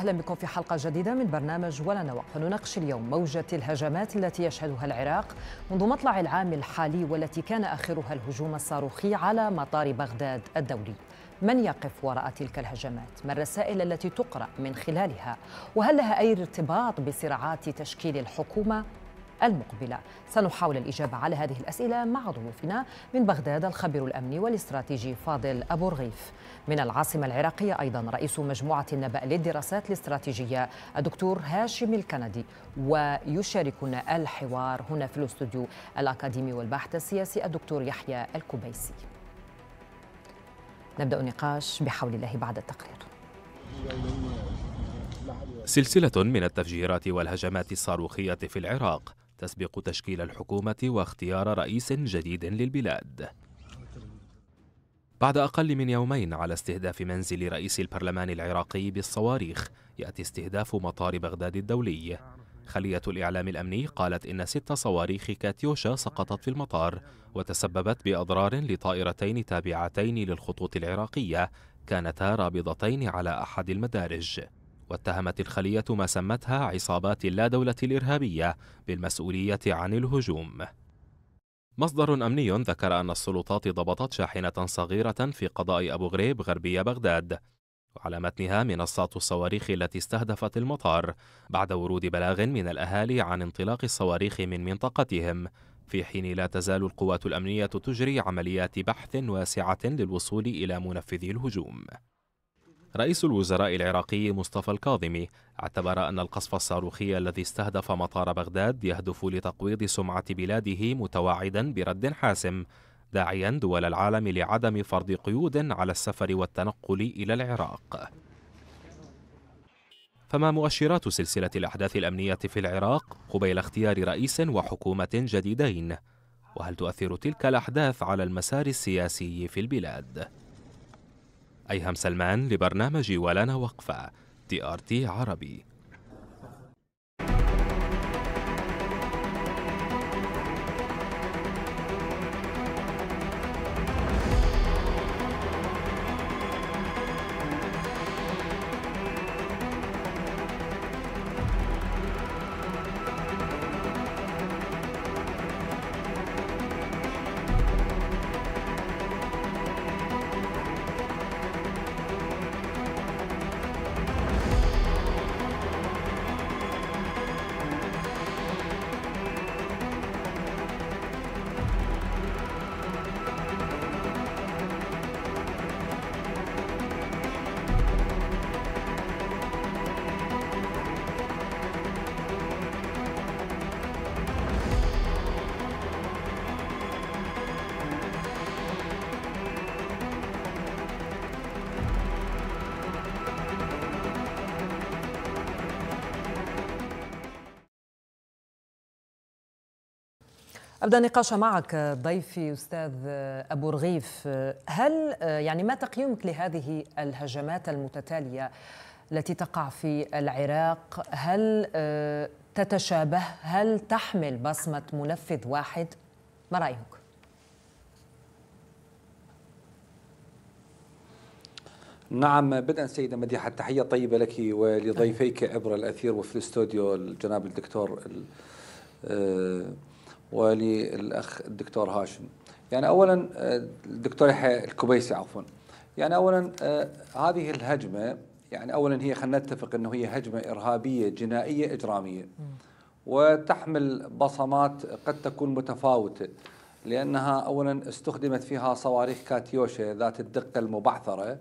أهلا بكم في حلقة جديدة من برنامج ولا نوقف نناقش اليوم موجة الهجمات التي يشهدها العراق منذ مطلع العام الحالي والتي كان آخرها الهجوم الصاروخي على مطار بغداد الدولي من يقف وراء تلك الهجمات؟ ما الرسائل التي تقرأ من خلالها؟ وهل لها أي ارتباط بصراعات تشكيل الحكومة المقبلة سنحاول الإجابة على هذه الأسئلة مع ضيوفنا من بغداد الخبير الأمني والاستراتيجي فاضل أبو رغيف من العاصمة العراقية أيضا رئيس مجموعة النبأ للدراسات الاستراتيجية الدكتور هاشم الكندي ويشاركنا الحوار هنا في الاستوديو الأكاديمي والباحث السياسي الدكتور يحيى الكبيسي نبدأ النقاش بحول الله بعد التقرير سلسلة من التفجيرات والهجمات الصاروخية في العراق تسبق تشكيل الحكومة واختيار رئيس جديد للبلاد بعد أقل من يومين على استهداف منزل رئيس البرلمان العراقي بالصواريخ يأتي استهداف مطار بغداد الدولي خلية الإعلام الأمني قالت إن ست صواريخ كاتيوشا سقطت في المطار وتسببت بأضرار لطائرتين تابعتين للخطوط العراقية كانتا رابضتين على أحد المدارج واتهمت الخلية ما سمتها عصابات دولة الإرهابية بالمسؤولية عن الهجوم مصدر أمني ذكر أن السلطات ضبطت شاحنة صغيرة في قضاء أبو غريب غربي بغداد وعلى متنها منصات الصواريخ التي استهدفت المطار بعد ورود بلاغ من الأهالي عن انطلاق الصواريخ من منطقتهم في حين لا تزال القوات الأمنية تجري عمليات بحث واسعة للوصول إلى منفذي الهجوم رئيس الوزراء العراقي مصطفى الكاظمي اعتبر أن القصف الصاروخي الذي استهدف مطار بغداد يهدف لتقويض سمعة بلاده متواعدا برد حاسم داعيا دول العالم لعدم فرض قيود على السفر والتنقل إلى العراق فما مؤشرات سلسلة الأحداث الأمنية في العراق قبيل اختيار رئيس وحكومة جديدين؟ وهل تؤثر تلك الأحداث على المسار السياسي في البلاد؟ أيهم سلمان لبرنامج ولانا وقفة تي آر تي عربي ابدا نقاش معك ضيفي استاذ ابو رغيف هل يعني ما تقييمك لهذه الهجمات المتتاليه التي تقع في العراق هل تتشابه هل تحمل بصمه منفذ واحد ما رايك نعم بدءا سيدة مديحة تحية طيبة لك ولضيفيك عبر الأثير وفي الاستوديو الجناب الدكتور آه، وللأخ الدكتور هاشم يعني أولا آه، الدكتور يحيى الكبيسي عفوا يعني أولا آه، هذه الهجمة يعني أولا هي خلينا نتفق أنه هي هجمة إرهابية جنائية إجرامية وتحمل بصمات قد تكون متفاوتة لأنها أولا استخدمت فيها صواريخ كاتيوشا ذات الدقة المبعثرة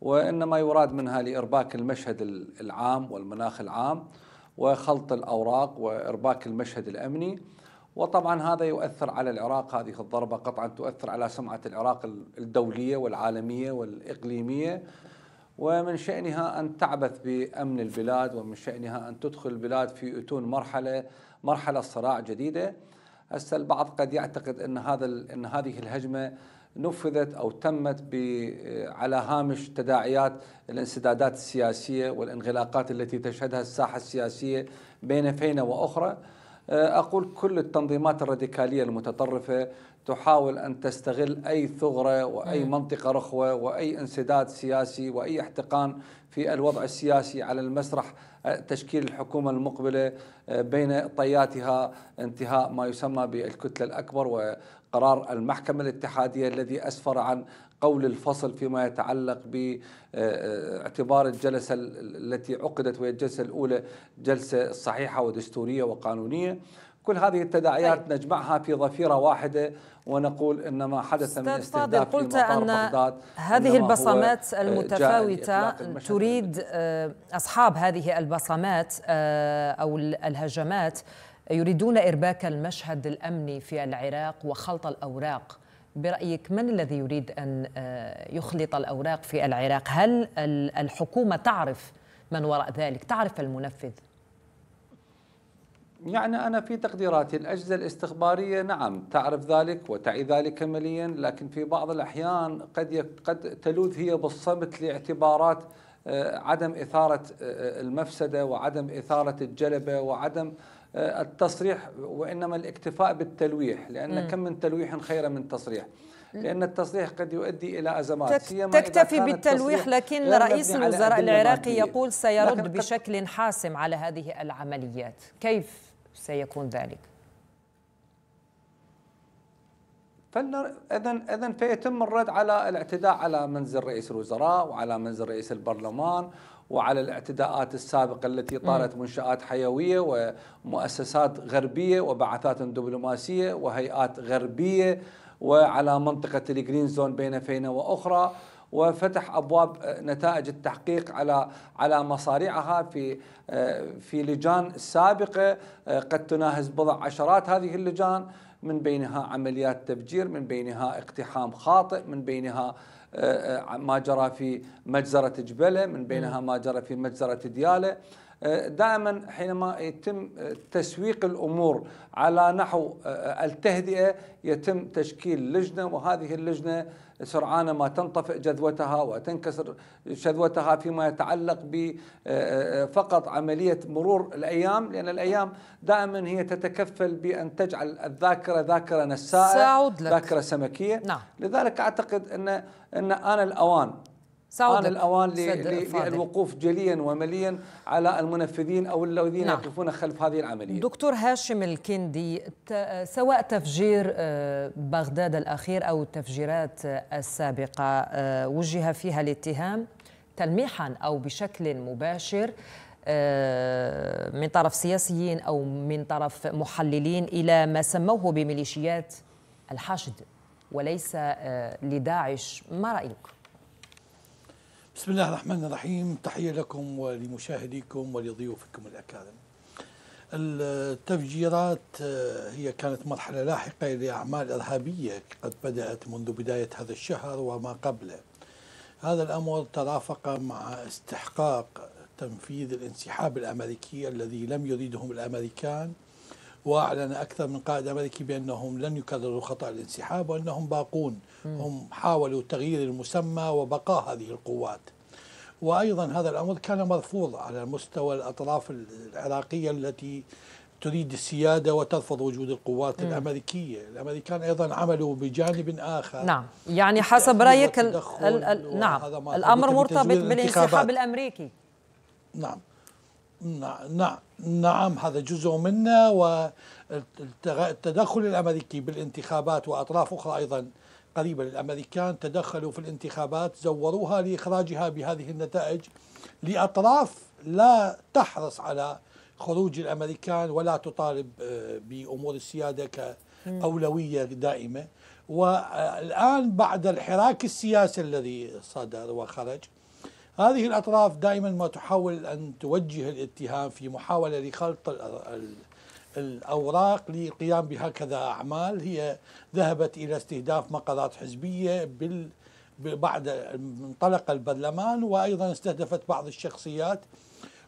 وإنما يراد منها لإرباك المشهد العام والمناخ العام وخلط الأوراق وإرباك المشهد الأمني وطبعا هذا يؤثر على العراق هذه الضربة قطعا تؤثر على سمعة العراق الدولية والعالمية والإقليمية ومن شأنها أن تعبث بأمن البلاد ومن شأنها أن تدخل البلاد في أتون مرحلة مرحلة صراع جديدة هسه البعض قد يعتقد أن هذا أن هذه الهجمة نفذت أو تمت على هامش تداعيات الانسدادات السياسية والانغلاقات التي تشهدها الساحة السياسية بين فينا وأخرى آه، أقول كل التنظيمات الراديكالية المتطرفة تحاول أن تستغل أي ثغرة وأي منطقة رخوة وأي انسداد سياسي وأي احتقان في الوضع السياسي على المسرح آه، تشكيل الحكومة المقبلة آه، بين طياتها انتهاء ما يسمى بالكتلة الأكبر وقرار المحكمة الاتحادية الذي أسفر عن قول الفصل فيما يتعلق باعتبار الجلسة التي عقدت وهي الجلسة الأولى جلسة صحيحة ودستورية وقانونية كل هذه التداعيات طيب. نجمعها في ظفيرة واحدة ونقول إن ما حدث من استهداف في قلت أن بغداد هذه البصمات المتفاوتة تريد آه، أصحاب هذه البصمات آه، أو الهجمات يريدون إرباك المشهد الأمني في العراق وخلط الأوراق برأيك من الذي يريد أن آه، يخلط الأوراق في العراق هل الحكومة تعرف من وراء ذلك تعرف المنفذ يعني أنا في تقديراتي الأجهزة الاستخبارية نعم تعرف ذلك وتعي ذلك عمليا لكن في بعض الأحيان قد قد تلوذ هي بالصمت لاعتبارات آه، عدم إثارة آه، المفسدة وعدم إثارة الجلبة وعدم آه، التصريح وإنما الاكتفاء بالتلويح لأن م. كم من تلويح خير من تصريح لأن التصريح قد يؤدي إلى أزمات سيما تكتفي بالتلويح لكن رئيس الوزراء العراقي يقول سيرد بشكل حاسم على هذه العمليات كيف سيكون ذلك؟ اذا اذا فيتم الرد على الاعتداء على منزل رئيس الوزراء وعلى منزل رئيس البرلمان وعلى الاعتداءات السابقة التي طالت منشآت حيوية ومؤسسات غربية وبعثات دبلوماسية وهيئات غربية وعلى منطقة الجرين زون بين فينا وأخرى وفتح ابواب نتائج التحقيق على على مصاريعها في في لجان سابقه قد تناهز بضع عشرات هذه اللجان من بينها عمليات تفجير من بينها اقتحام خاطئ من بينها آه، آه، ما جرى في مجزرة جبلة من بينها ما جرى في مجزرة ديالة دائما حينما يتم تسويق الامور على نحو آه، التهدئه يتم تشكيل لجنه وهذه اللجنه سرعان ما تنطفئ جذوتها وتنكسر شذوتها فيما يتعلق ب آه، آه، فقط عمليه مرور الايام لان الايام دائما هي تتكفل بان تجعل الذاكره ذاكره نسائيه ذاكره سمكيه نعم. لذلك اعتقد ان ان ان الاوان حان الأوان للوقوف جليا ومليا على المنفذين أو الذين نعم. يقفون خلف هذه العملية دكتور هاشم الكندي سواء تفجير آه، بغداد الأخير أو التفجيرات السابقة آه، وجه فيها الاتهام تلميحا أو بشكل مباشر آه، من طرف سياسيين أو من طرف محللين إلى ما سموه بميليشيات الحشد وليس لداعش ما رأيك؟ بسم الله الرحمن الرحيم تحية لكم ولمشاهديكم ولضيوفكم الأكارم التفجيرات آه، هي كانت مرحلة لاحقة لأعمال إرهابية قد بدأت منذ بداية هذا الشهر وما قبله هذا الأمر ترافق مع استحقاق تنفيذ الانسحاب الأمريكي الذي لم يريدهم الأمريكان واعلن اكثر من قائد امريكي بانهم لن يكرروا خطا الانسحاب وانهم باقون هم حاولوا تغيير المسمى وبقاء هذه القوات وايضا هذا الامر كان مرفوض على مستوى الاطراف العراقيه التي تريد السيادة وترفض وجود القوات م. الأمريكية الأمريكان أيضا عملوا بجانب آخر نعم يعني حسب رأيك الـ الـ الـ نعم الأمر مرتبط بالانسحاب الأمريكي نعم نعم هذا جزء منا والتدخل الأمريكي بالانتخابات وأطراف أخرى أيضا قريبة للأمريكان تدخلوا في الانتخابات زوروها لإخراجها بهذه النتائج لأطراف لا تحرص على خروج الأمريكان ولا تطالب آه، بأمور السيادة كأولوية دائمة والآن بعد الحراك السياسي الذي صدر وخرج هذه الأطراف دائما ما تحاول أن توجه الاتهام في محاولة لخلط الأوراق للقيام بهكذا أعمال هي ذهبت إلى استهداف مقرات حزبية بال بعد انطلق البرلمان وأيضا استهدفت بعض الشخصيات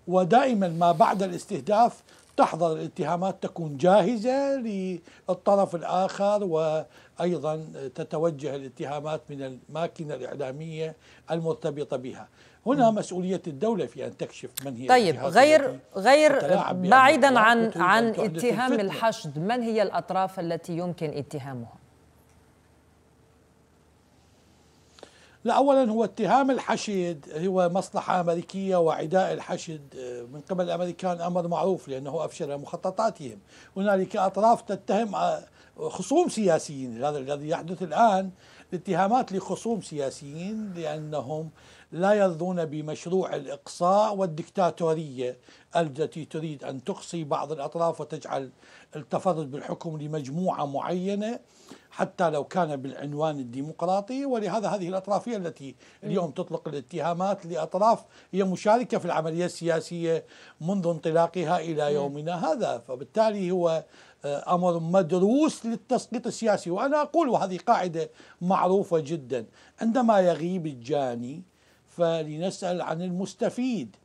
ودائما ما بعد الاستهداف تحضر الاتهامات تكون جاهزة للطرف الآخر وأيضا تتوجه الاتهامات من الماكينة الإعلامية المرتبطة بها هنا مسؤولية الدولة في أن تكشف من هي طيب غير غير بعيدا عن عن اتهام الحشد من هي الأطراف التي يمكن اتهامها لا أولا هو اتهام الحشد هو مصلحة أمريكية وعداء الحشد آه، من قبل الأمريكان أمر معروف لأنه أبشر مخططاتهم هنالك أطراف تتهم آه، خصوم سياسيين هذا الذي يحدث الآن اتهامات لخصوم سياسيين لأنهم لا يرضون بمشروع الإقصاء والدكتاتورية التي تريد أن تقصي بعض الأطراف وتجعل التفرد بالحكم لمجموعة معينة حتى لو كان بالعنوان الديمقراطي ولهذا هذه الأطراف هي التي اليوم تطلق الاتهامات لأطراف هي مشاركة في العملية السياسية منذ انطلاقها إلى يومنا هذا فبالتالي هو آه، امر مدروس للتسقيط السياسي وانا اقول وهذه قاعده معروفه جدا عندما يغيب الجاني فلنسأل عن المستفيد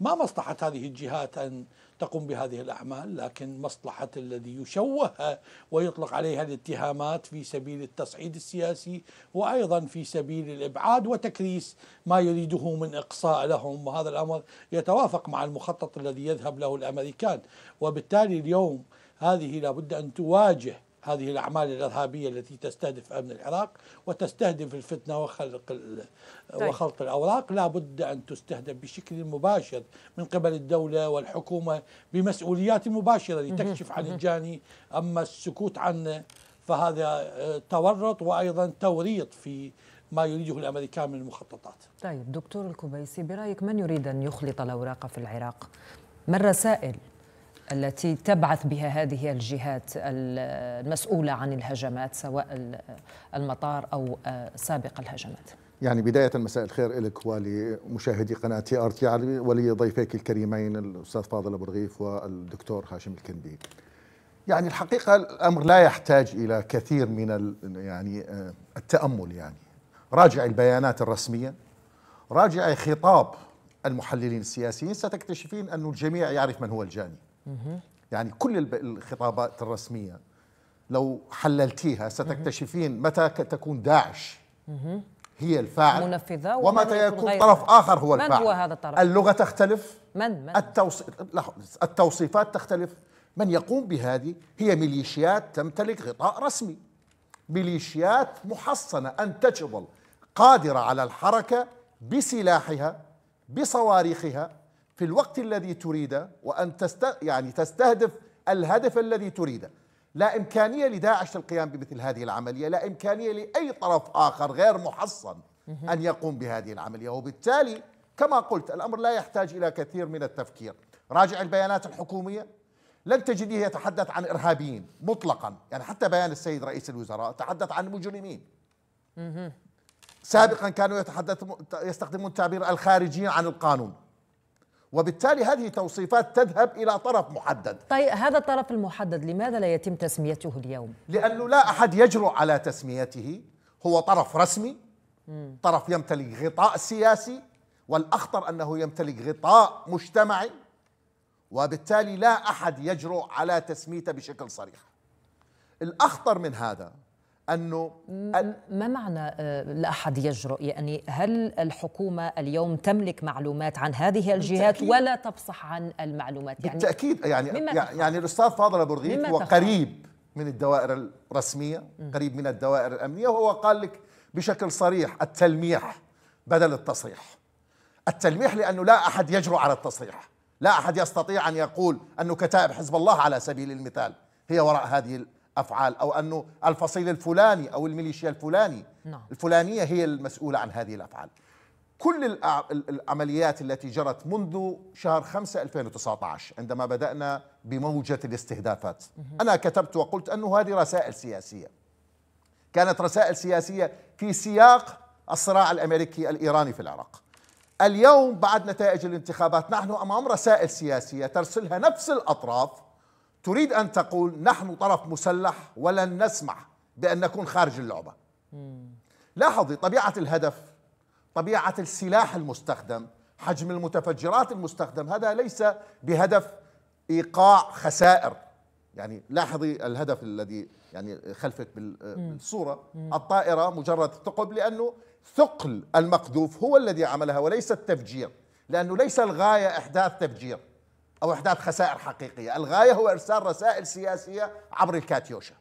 ما مصلحة هذه الجهات أن تقوم بهذه الأعمال لكن مصلحة الذي يشوه ويطلق عليها الاتهامات في سبيل التصعيد السياسي وأيضا في سبيل الإبعاد وتكريس ما يريده من إقصاء لهم وهذا الأمر يتوافق مع المخطط الذي يذهب له الأمريكان وبالتالي اليوم هذه لابد أن تواجه هذه الأعمال الإرهابية التي تستهدف أمن العراق وتستهدف الفتنة وخلق طيب. وخلط الأوراق لا بد أن تستهدف بشكل مباشر من قبل الدولة والحكومة بمسؤوليات مباشرة لتكشف عن الجاني أما السكوت عنه فهذا آه، تورط وأيضا توريط في ما يريده الامريكان من المخططات. طيب دكتور الكبيسي برايك من يريد ان يخلط الاوراق في العراق؟ ما الرسائل التي تبعث بها هذه الجهات المسؤولة عن الهجمات سواء المطار أو آه، سابق الهجمات يعني بداية مساء الخير لك ولمشاهدي قناة تي ار تي عربي ولضيفيك الكريمين الأستاذ فاضل أبو رغيف والدكتور هاشم الكندي يعني الحقيقة الأمر لا يحتاج إلى كثير من يعني آه، التأمل يعني راجع البيانات الرسمية راجع خطاب المحللين السياسيين ستكتشفين أن الجميع يعرف من هو الجاني يعني كل الخطابات الرسمية لو حللتيها ستكتشفين متى تكون داعش هي الفاعل منفذة ومتى يكون طرف آخر هو الفاعل من هو هذا الطرف؟ اللغة تختلف من, من؟ التوص... التوصيفات تختلف من يقوم بهذه هي ميليشيات تمتلك غطاء رسمي ميليشيات محصنة أن تجبل قادرة على الحركة بسلاحها بصواريخها في الوقت الذي تريده وأن تست يعني تستهدف الهدف الذي تريده لا إمكانية لداعش للقيام بمثل هذه العملية لا إمكانية لأي طرف آخر غير محصن أن يقوم بهذه العملية وبالتالي كما قلت الأمر لا يحتاج إلى كثير من التفكير راجع البيانات الحكومية لن تجديه يتحدث عن إرهابيين مطلقا يعني حتى بيان السيد رئيس الوزراء تحدث عن مجرمين سابقا كانوا يتحدث يستخدمون تعبير الخارجين عن القانون وبالتالي هذه توصيفات تذهب إلى طرف محدد طيب هذا الطرف المحدد لماذا لا يتم تسميته اليوم؟ لأنه لا أحد يجرؤ على تسميته هو طرف رسمي طرف يمتلك غطاء سياسي والأخطر أنه يمتلك غطاء مجتمعي وبالتالي لا أحد يجرؤ على تسميته بشكل صريح الأخطر من هذا أنه ما معنى آه، لا أحد يجرؤ يعني هل الحكومة اليوم تملك معلومات عن هذه الجهات ولا تفصح عن المعلومات يعني بالتأكيد يعني يعني الأستاذ فاضل أبو رغيف هو قريب من الدوائر الرسمية قريب من الدوائر الأمنية وهو قال لك بشكل صريح التلميح بدل التصريح التلميح لأنه لا أحد يجرؤ على التصريح لا أحد يستطيع أن يقول انه كتائب حزب الله على سبيل المثال هي وراء هذه افعال او انه الفصيل الفلاني او الميليشيا الفلاني نعم. الفلانيه هي المسؤوله عن هذه الافعال كل العمليات التي جرت منذ شهر 5 2019 عندما بدأنا بموجة الاستهدافات أنا كتبت وقلت أنه هذه رسائل سياسية كانت رسائل سياسية في سياق الصراع الأمريكي الإيراني في العراق اليوم بعد نتائج الانتخابات نحن أمام رسائل سياسية ترسلها نفس الأطراف تريد أن تقول نحن طرف مسلح ولن نسمح بأن نكون خارج اللعبة لاحظي طبيعة الهدف طبيعة السلاح المستخدم حجم المتفجرات المستخدم هذا ليس بهدف إيقاع خسائر يعني لاحظي الهدف الذي يعني خلفك بالصورة الطائرة مجرد ثقب لأنه ثقل المقذوف هو الذي عملها وليس التفجير لأنه ليس الغاية إحداث تفجير أو إحداث خسائر حقيقية الغاية هو إرسال رسائل سياسية عبر الكاتيوشا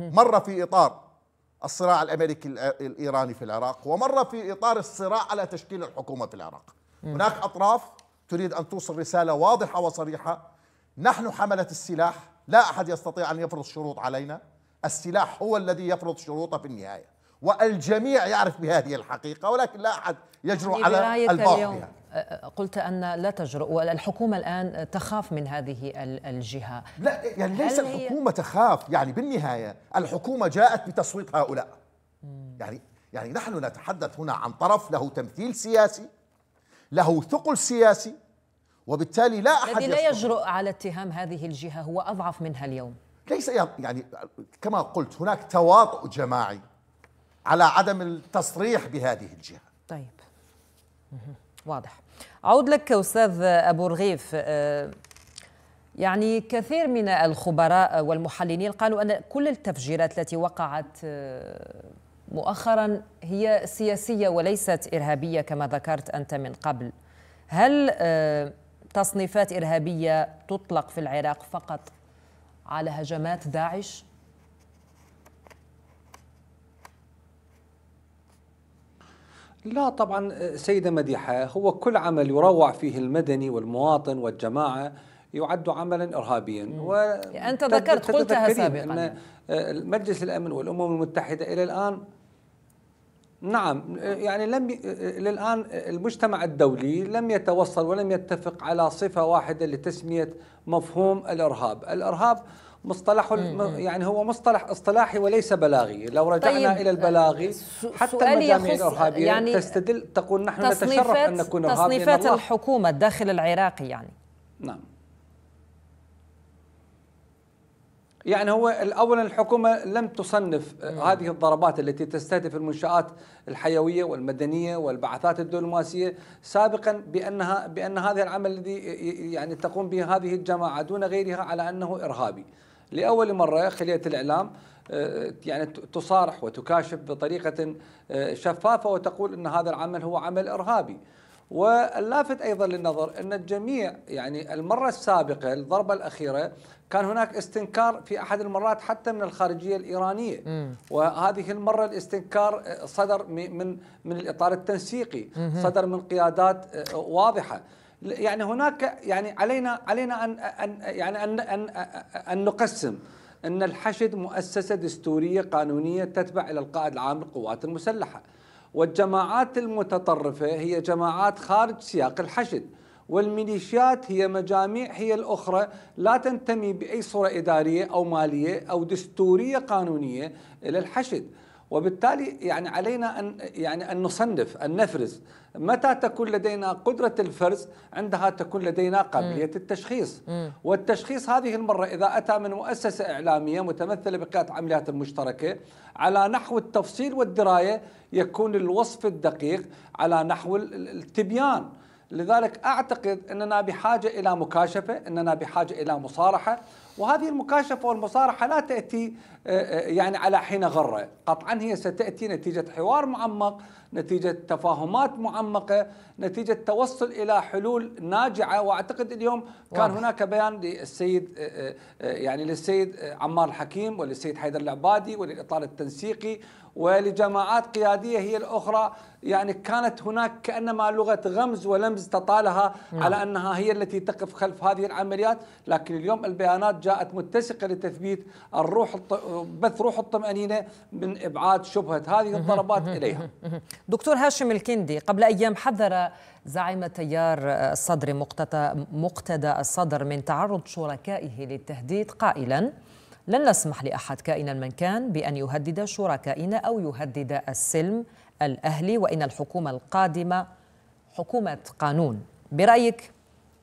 مرة في إطار الصراع الأمريكي الإيراني في العراق ومرة في إطار الصراع على تشكيل الحكومة في العراق هناك أطراف تريد أن توصل رسالة واضحة وصريحة نحن حملة السلاح لا أحد يستطيع أن يفرض شروط علينا السلاح هو الذي يفرض شروطه في النهاية والجميع يعرف بهذه الحقيقة ولكن لا أحد يجرؤ على الباطل قلت أن لا تجرؤ والحكومة الآن تخاف من هذه الجهة لا يعني ليس الحكومة تخاف يعني بالنهاية الحكومة جاءت بتصويت هؤلاء يعني يعني نحن نتحدث هنا عن طرف له تمثيل سياسي له ثقل سياسي وبالتالي لا أحد الذي لا يجرؤ على اتهام هذه الجهة هو أضعف منها اليوم ليس يعني كما قلت هناك تواطؤ جماعي على عدم التصريح بهذه الجهة طيب واضح أعود لك أستاذ أبو رغيف آه، يعني كثير من الخبراء والمحللين قالوا أن كل التفجيرات التي وقعت آه، مؤخرا هي سياسية وليست إرهابية كما ذكرت أنت من قبل هل آه، تصنيفات إرهابية تطلق في العراق فقط على هجمات داعش؟ لا طبعا سيدة مديحة هو كل عمل يروع فيه المدني والمواطن والجماعة يعد عملا ارهابيا و يعني انت ذكرت قلتها سابقا ان آه، مجلس الامن والامم المتحده الى الان نعم يعني لم الى للان المجتمع الدولي لم يتوصل ولم يتفق على صفه واحده لتسميه مفهوم الارهاب، الارهاب مصطلح يعني هو مصطلح اصطلاحي وليس بلاغي لو رجعنا طيب الى البلاغي آه، حتى المجاميع آه، الارهابيه يعني تستدل تقول نحن نتشرف ان نكون ارهابيين تصنيفات الحكومه الداخل العراقي يعني نعم يعني هو اولا الحكومه لم تصنف آه، مم. هذه الضربات التي تستهدف المنشات الحيويه والمدنيه والبعثات الدبلوماسيه سابقا بانها بان هذا العمل الذي يعني تقوم به هذه الجماعه دون غيرها على انه ارهابي. لاول مره خليه الاعلام آه، يعني تصارح وتكاشف بطريقه آه، شفافه وتقول ان هذا العمل هو عمل ارهابي. واللافت ايضا للنظر ان الجميع يعني المره السابقه الضربه الاخيره كان هناك استنكار في احد المرات حتى من الخارجيه الايرانيه م. وهذه المره الاستنكار آه، صدر من من الاطار التنسيقي صدر من قيادات واضحه يعني هناك يعني علينا علينا ان ان يعني ان ان ان نقسم ان الحشد مؤسسه دستوريه قانونيه تتبع الى القائد العام للقوات المسلحه والجماعات المتطرفه هي جماعات خارج سياق الحشد والميليشيات هي مجاميع هي الأخرى لا تنتمي بأي صورة إدارية أو مالية أو دستورية قانونية إلى الحشد وبالتالي يعني علينا أن يعني أن نصنف أن نفرز متى تكون لدينا قدرة الفرز عندها تكون لدينا قابلية التشخيص والتشخيص هذه المرة إذا أتى من مؤسسة إعلامية متمثلة بقيادة عمليات المشتركة على نحو التفصيل والدراية يكون الوصف الدقيق على نحو التبيان لذلك أعتقد أننا بحاجة إلى مكاشفة أننا بحاجة إلى مصارحة وهذه المكاشفة والمصارحة لا تأتي آه، آه، يعني على حين غرة قطعا هي ستأتي نتيجة حوار معمق نتيجة تفاهمات معمقة نتيجة توصل إلى حلول ناجعة وأعتقد اليوم كان واضح. هناك بيان للسيد آه، يعني للسيد عمار الحكيم وللسيد حيدر العبادي وللإطار التنسيقي ولجماعات قيادية هي الأخرى يعني كانت هناك كأنما لغة غمز ولمز تطالها نعم. على أنها هي التي تقف خلف هذه العمليات لكن اليوم البيانات جاءت متسقة لتثبيت الروح بث روح الطمأنينة من إبعاد شبهة هذه الضربات إليها دكتور هاشم الكندي قبل أيام حذر زعيم تيار الصدر مقتدى الصدر من تعرض شركائه للتهديد قائلا لن نسمح لأحد كائنا من كان بأن يهدد شركائنا أو يهدد السلم الأهلي وإن الحكومة القادمة حكومة قانون برأيك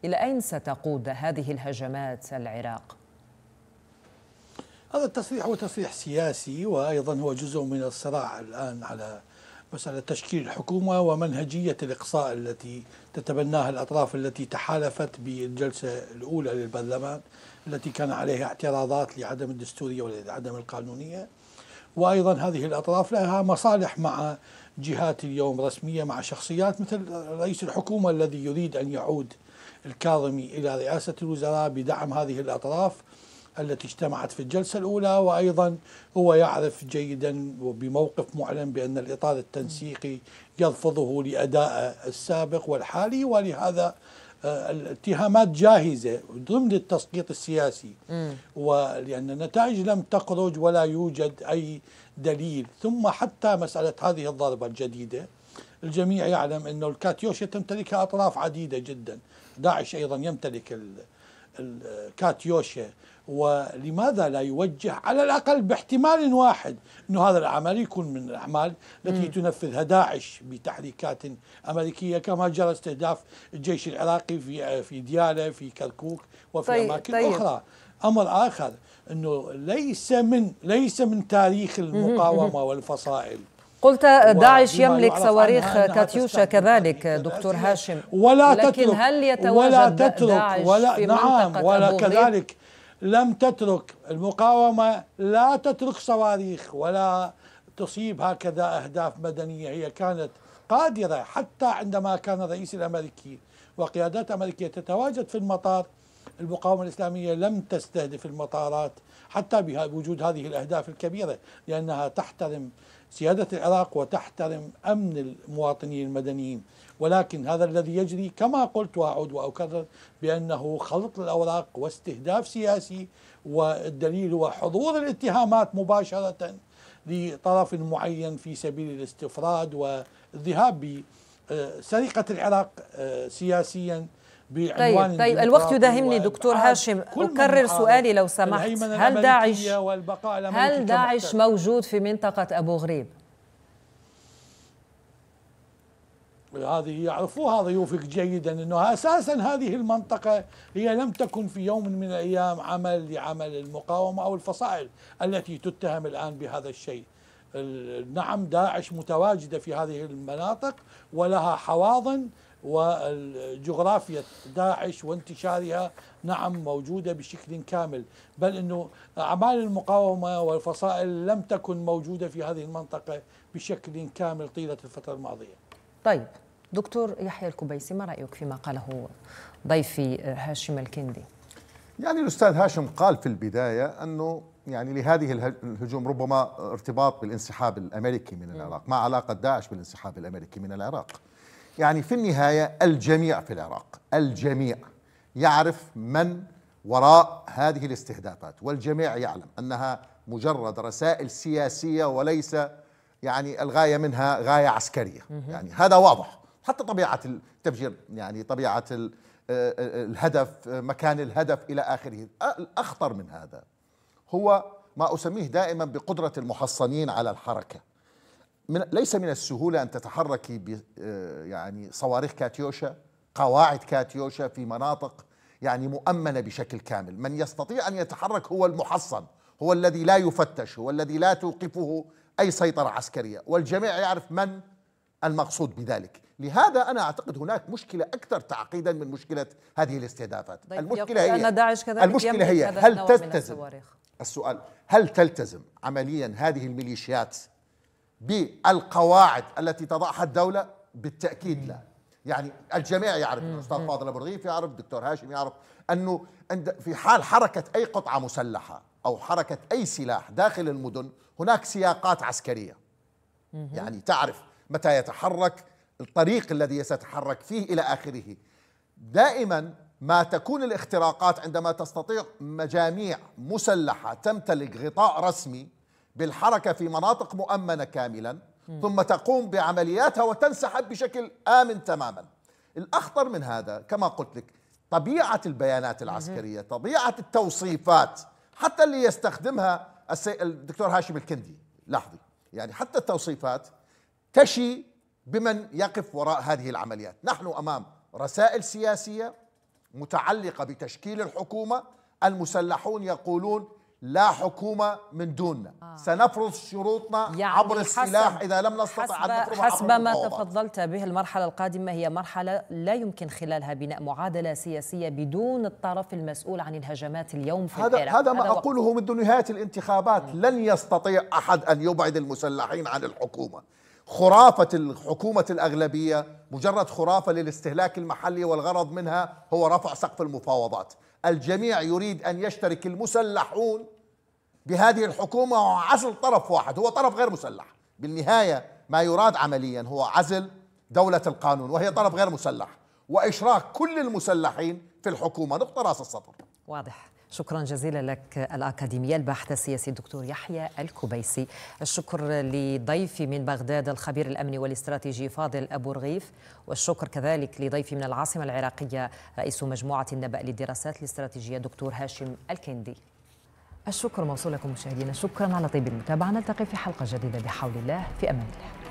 إلى أين ستقود هذه الهجمات العراق؟ هذا التصريح هو تصريح سياسي وأيضا هو جزء من الصراع الآن على مسألة تشكيل الحكومة ومنهجية الإقصاء التي تتبناها الأطراف التي تحالفت بالجلسة الأولى للبرلمان التي كان عليها اعتراضات لعدم الدستورية ولعدم القانونية وأيضا هذه الأطراف لها مصالح مع جهات اليوم رسمية مع شخصيات مثل رئيس الحكومة الذي يريد أن يعود الكاظمي إلى رئاسة الوزراء بدعم هذه الأطراف التي اجتمعت في الجلسة الأولى وأيضا هو يعرف جيدا وبموقف معلن بأن الإطار التنسيقي يرفضه لأداء السابق والحالي ولهذا آه، الاتهامات جاهزة ضمن التسقيط السياسي ولأن النتائج لم تخرج ولا يوجد أي دليل ثم حتى مسألة هذه الضربة الجديدة الجميع يعلم أن الكاتيوشا تمتلكها أطراف عديدة جدا داعش أيضا يمتلك الكاتيوشا ولماذا لا يوجه على الاقل باحتمال واحد انه هذا العمل يكون من الاعمال التي تنفذها داعش بتحريكات امريكيه كما جرى استهداف الجيش العراقي في في دياله في كركوك وفي طيب اماكن طيب. اخرى امر اخر انه ليس من ليس من تاريخ المقاومه والفصائل قلت داعش يملك صواريخ كاتيوشا كذلك دكتور هاشم ولا لكن هل يتواجد ولا تترك داعش ولا في نعم ولا كذلك لم تترك المقاومة لا تترك صواريخ ولا تصيب هكذا أهداف مدنية هي كانت قادرة حتى عندما كان الرئيس الأمريكي وقيادات أمريكية تتواجد في المطار المقاومة الإسلامية لم تستهدف المطارات حتى بوجود هذه الأهداف الكبيرة لأنها تحترم سيادة العراق وتحترم أمن المواطنين المدنيين ولكن هذا الذي يجري كما قلت وأعود وأكرر بأنه خلط الأوراق واستهداف سياسي والدليل هو حضور الاتهامات مباشرة لطرف معين في سبيل الاستفراد والذهاب بسرقة العراق آه، سياسياً طيب، بعنوان طيب, طيب الوقت يداهمني دكتور هاشم أكرر سؤالي لو سمحت هل داعش هل داعش موجود في منطقة أبو غريب؟ هذه يعرفوها ضيوفك جيدا انه اساسا هذه المنطقه هي لم تكن في يوم من الايام عمل لعمل المقاومه او الفصائل التي تتهم الان بهذا الشيء. نعم داعش متواجده في هذه المناطق ولها حواضن وجغرافية داعش وانتشارها نعم موجودة بشكل كامل بل أنه أعمال المقاومة والفصائل لم تكن موجودة في هذه المنطقة بشكل كامل طيلة الفترة الماضية طيب دكتور يحيى الكبيسي ما رأيك فيما قاله ضيفي هاشم الكندي يعني الأستاذ هاشم قال في البداية أنه يعني لهذه الهجوم ربما ارتباط بالانسحاب الامريكي من العراق، ما علاقه داعش بالانسحاب الامريكي من العراق؟ يعني في النهاية الجميع في العراق الجميع يعرف من وراء هذه الاستهدافات والجميع يعلم أنها مجرد رسائل سياسية وليس يعني الغاية منها غاية عسكرية يعني هذا واضح حتى طبيعة التفجير يعني طبيعة آه، آه، الهدف مكان الهدف إلى آخره الأخطر من هذا هو ما أسميه دائما بقدرة المحصنين على الحركة من ليس من السهولة أن تتحركي آه، يعني صواريخ كاتيوشا قواعد كاتيوشا في مناطق يعني مؤمنة بشكل كامل من يستطيع أن يتحرك هو المحصن هو الذي لا يفتش هو الذي لا توقفه أي سيطرة عسكرية والجميع يعرف من المقصود بذلك لهذا أنا أعتقد هناك مشكلة أكثر تعقيدا من مشكلة هذه الاستهدافات طيب المشكلة هي أن داعش كذلك المشكلة هي هل تلتزم السؤال هل تلتزم عمليا هذه الميليشيات بالقواعد التي تضعها الدولة بالتأكيد لا يعني الجميع يعرف الأستاذ فاضل أبو رغيف يعرف الدكتور هاشم يعرف أنه في حال حركة أي قطعة مسلحة أو حركة أي سلاح داخل المدن هناك سياقات عسكرية يعني تعرف متى يتحرك الطريق الذي سيتحرك فيه إلى آخره دائما ما تكون الاختراقات عندما تستطيع مجاميع مسلحة تمتلك غطاء رسمي بالحركة في مناطق مؤمنة كاملا ثم تقوم بعملياتها وتنسحب بشكل آمن تماما الأخطر من هذا كما قلت لك طبيعة البيانات العسكرية طبيعة التوصيفات حتى اللي يستخدمها الدكتور هاشم الكندي لحظي يعني حتى التوصيفات تشي بمن يقف وراء هذه العمليات نحن أمام رسائل سياسية متعلقة بتشكيل الحكومة المسلحون يقولون لا حكومة من دوننا آه. سنفرض شروطنا يعني عبر السلاح إذا لم نستطع أن نفرض حسب عبر ما تفضلت به المرحلة القادمة هي مرحلة لا يمكن خلالها بناء معادلة سياسية بدون الطرف المسؤول عن الهجمات اليوم في هذا, هذا ما هذا أقوله منذ نهاية الانتخابات م. لن يستطيع أحد أن يبعد المسلحين عن الحكومة خرافة الحكومة الأغلبية مجرد خرافة للاستهلاك المحلي والغرض منها هو رفع سقف المفاوضات الجميع يريد أن يشترك المسلحون بهذه الحكومة وعزل طرف واحد هو طرف غير مسلح بالنهاية ما يراد عمليا هو عزل دولة القانون وهي طرف غير مسلح وإشراك كل المسلحين في الحكومة نقطة رأس السطر واضح شكرا جزيلا لك الأكاديمية الباحث السياسي الدكتور يحيى الكبيسي الشكر لضيفي من بغداد الخبير الأمني والاستراتيجي فاضل أبو رغيف والشكر كذلك لضيفي من العاصمة العراقية رئيس مجموعة النبأ للدراسات الاستراتيجية دكتور هاشم الكندي الشكر موصول لكم مشاهدينا شكرا على طيب المتابعة نلتقي في حلقة جديدة بحول الله في أمان الله